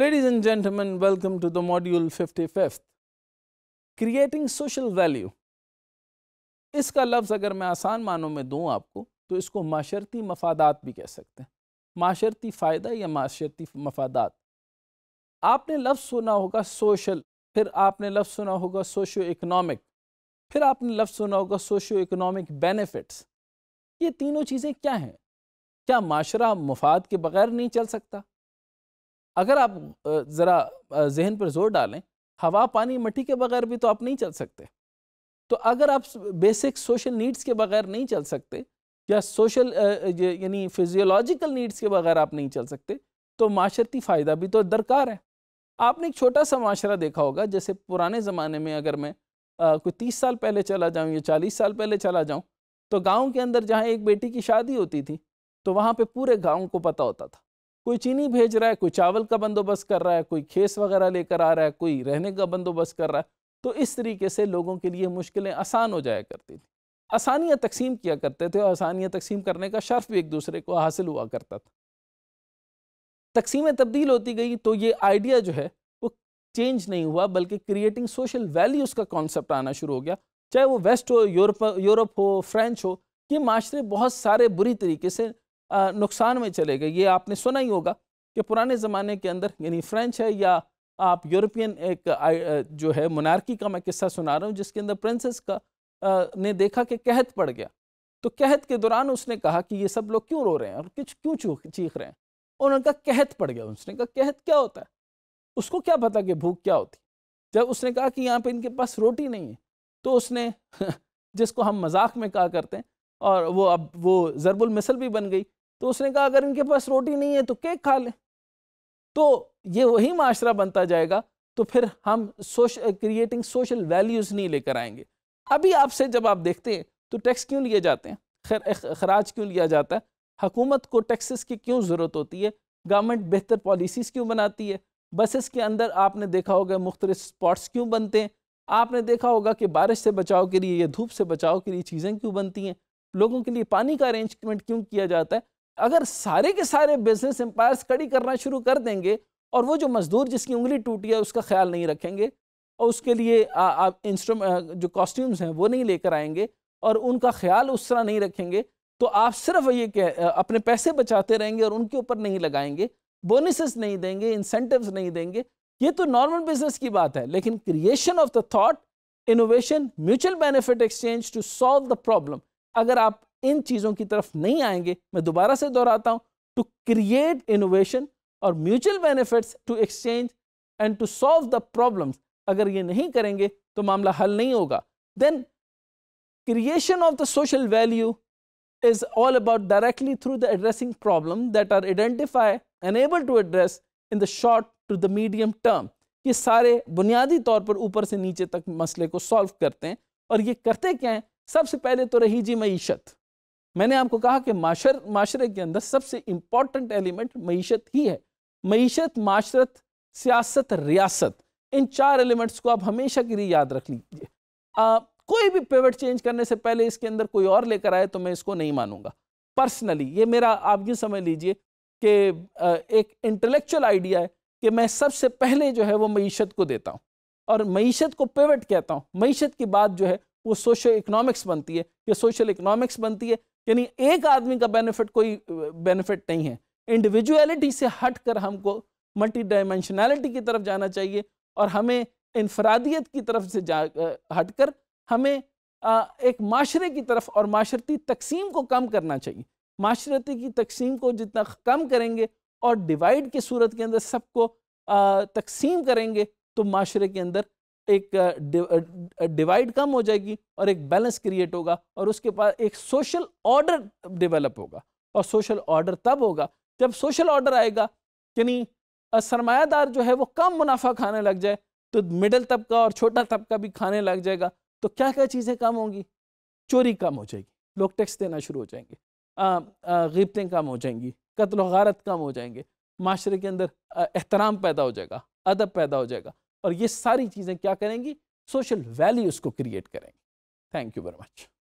Ladies and gentlemen, welcome to the module 55th, Creating Social Value. इसका लफ्ज़ अगर मैं आसान मानों में दूँ आपको तो इसको माशरती मफादात भी कह सकते हैं माशरती फ़ायदा या माशरती मफादात आपने लफ्ज़ सुना होगा सोशल फिर आपने लफ्ज़ सुना होगा सोशो इकनॉमिक फिर आपने लफ्ज़ सुना होगा सोशो इकनॉमिक बेनिफिट्स ये तीनों चीज़ें क्या हैं क्या माशरा मफाद के बगैर नहीं चल सकता अगर आप ज़रा जहन पर जोर डालें हवा पानी मट्टी के बगैर भी तो आप नहीं चल सकते तो अगर आप बेसिक सोशल नीड्स के बगैर नहीं चल सकते या सोशल यानी फिजियोलॉजिकल नीड्स के बगैर आप नहीं चल सकते तो माशरती फ़ायदा भी तो दरकार है आपने एक छोटा सा माशरा देखा होगा जैसे पुराने ज़माने में अगर मैं कोई तीस साल पहले चला जाऊँ या चालीस साल पहले चला जाऊँ तो गाँव के अंदर जहाँ एक बेटी की शादी होती थी तो वहाँ पर पूरे गाँव को पता होता था कोई चीनी भेज रहा है कोई चावल का बंदोबस्त कर रहा है कोई खेस वगैरह लेकर आ रहा है कोई रहने का बंदोबस्त कर रहा है तो इस तरीके से लोगों के लिए मुश्किलें आसान हो जाया करती थी आसानियाँ तकसीम किया करते थे और आसानियाँ तकसीम करने का शर्फ भी एक दूसरे को हासिल हुआ करता था तकसीमें तब्दील होती गई तो ये आइडिया जो है वो चेंज नहीं हुआ बल्कि क्रिएटिंग सोशल वैल्यूज़ का कॉन्सेप्ट आना शुरू हो गया चाहे वो वेस्ट हो यूरोप यूरोप हो फ्रेंच हो ये माशरे बहुत सारे बुरी तरीके से नुकसान में चले गए ये आपने सुना ही होगा कि पुराने ज़माने के अंदर यानी फ्रेंच है या आप यूरोपियन एक जो है मनारकी का मैं किस्सा सुना रहा हूँ जिसके अंदर प्रिंसेस का ने देखा कि कहत पड़ गया तो कहत के दौरान उसने कहा कि ये सब लोग क्यों रो रहे हैं और कुछ क्यों चीख रहे हैं और उनका कहत पड़ गया उसने कहा कहत क्या होता है उसको क्या पता कि भूख क्या होती जब उसने कहा कि यहाँ पे इनके पास रोटी नहीं है तो उसने जिसको हम मजाक में कहा करते हैं और वो अब वो ज़रबुल मिसल भी बन गई तो उसने कहा अगर इनके पास रोटी नहीं है तो केक खा लें तो ये वही माशरा बनता जाएगा तो फिर हम सोश क्रिएटिंग सोशल वैल्यूज़ नहीं लेकर आएंगे अभी आपसे जब आप देखते हैं तो टैक्स क्यों लिए जाते हैं खैर खराज क्यों लिया जाता है हकूमत को टैक्सेस की क्यों ज़रूरत होती है गवर्नमेंट बेहतर पॉलिसीज़ क्यों बनाती है बसेस के अंदर आपने देखा होगा मुख्तलिफ स्पॉट्स क्यों बनते हैं आपने देखा होगा कि बारिश से बचाव के लिए या धूप से बचाव के लिए चीज़ें क्यों बनती हैं लोगों के लिए पानी का अरेंजमेंट क्यों किया जाता है अगर सारे के सारे बिजनेस एम्पायर्स कड़ी करना शुरू कर देंगे और वो जो मजदूर जिसकी उंगली टूटी है उसका ख्याल नहीं रखेंगे और उसके लिए आप इंस्ट्रूमेंट जो कॉस्ट्यूम्स हैं वो नहीं लेकर आएंगे और उनका ख्याल उस तरह नहीं रखेंगे तो आप सिर्फ ये कह अपने पैसे बचाते रहेंगे और उनके ऊपर नहीं लगाएंगे बोनसेस नहीं देंगे इंसेंटिव्स नहीं देंगे ये तो नॉर्मल बिजनेस की बात है लेकिन creation of the thought innovation mutual benefit exchange to solve the problem अगर आप इन चीज़ों की तरफ नहीं आएंगे मैं दोबारा से दोहराता हूँ टू क्रिएट इनोवेशन और mutual benefits to exchange and to solve the problems अगर ये नहीं करेंगे तो मामला हल नहीं होगा then creation of the social value is all about directly through the addressing problem that are identify and able to address in the short to the medium term ये सारे बुनियादी तौर पर ऊपर से नीचे तक मसले को सॉल्व करते हैं और ये करते क्या हैं सबसे पहले तो रही जी मीशत मैंने आपको कहा कि माशर माशरे के अंदर सबसे इम्पॉर्टेंट एलिमेंट मीशत ही है मीशत माशरत सियासत रियासत इन चार एलिमेंट्स को आप हमेशा के लिए याद रख लीजिए कोई भी पेवेट चेंज करने से पहले इसके अंदर कोई और लेकर आए तो मैं इसको नहीं मानूंगा पर्सनली ये मेरा आप ये समझ लीजिए कि एक इंटेलेक्चुअल आइडिया है कि मैं सबसे पहले जो है वो मीशत को देता हूँ और मीशत को पेवट कहता हूँ मीशत की बात जो है वो सोशो इकनॉमिक्स बनती है ये सोशल इकनॉमिक्स बनती है यानी एक आदमी का बेनिफिट कोई बेनिफिट नहीं है इंडिविजुअलिटी से हट कर हमको मल्टी डायमेंशनैलिटी की तरफ जाना चाहिए और हमें इनफरादियत की तरफ से जा हट कर हमें एक माशरे की तरफ और माशरती तकसीम को कम करना चाहिए माशरती की तकसीम को जितना कम करेंगे और डिवाइड की सूरत के अंदर सबको तकसीम करेंगे तो माशरे के अंदर एक डिवाइड कम हो जाएगी और एक बैलेंस क्रिएट होगा और उसके पास एक सोशल ऑर्डर डेवलप होगा और सोशल ऑर्डर तब होगा जब सोशल ऑर्डर आएगा यानी सरमायादार जो है वो कम मुनाफा खाने लग जाए तो मिडिल तबका और छोटा तबका भी खाने लग जाएगा तो क्या क्या चीज़ें कम होंगी चोरी कम हो जाएगी लोग टैक्स देना शुरू हो जाएंगे गिबतें कम हो जाएंगी कत्ल गारत कम हो जाएंगे माशरे के अंदर एहतराम पैदा हो जाएगा अदब पैदा हो जाएगा और ये सारी चीज़ें क्या करेंगी सोशल वैल्यूज़ को क्रिएट करेंगी थैंक यू वेरी मच